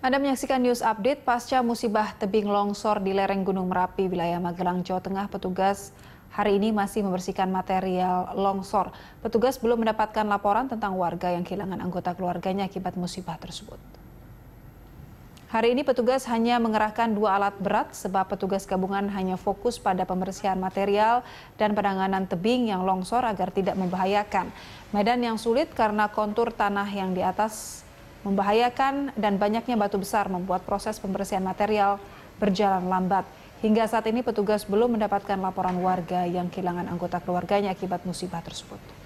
Anda menyaksikan news update pasca musibah tebing longsor di lereng Gunung Merapi, wilayah Magelang, Jawa Tengah. Petugas hari ini masih membersihkan material longsor. Petugas belum mendapatkan laporan tentang warga yang kehilangan anggota keluarganya akibat musibah tersebut. Hari ini petugas hanya mengerahkan dua alat berat sebab petugas gabungan hanya fokus pada pembersihan material dan penanganan tebing yang longsor agar tidak membahayakan. Medan yang sulit karena kontur tanah yang di atas membahayakan dan banyaknya batu besar membuat proses pembersihan material berjalan lambat. Hingga saat ini petugas belum mendapatkan laporan warga yang kehilangan anggota keluarganya akibat musibah tersebut.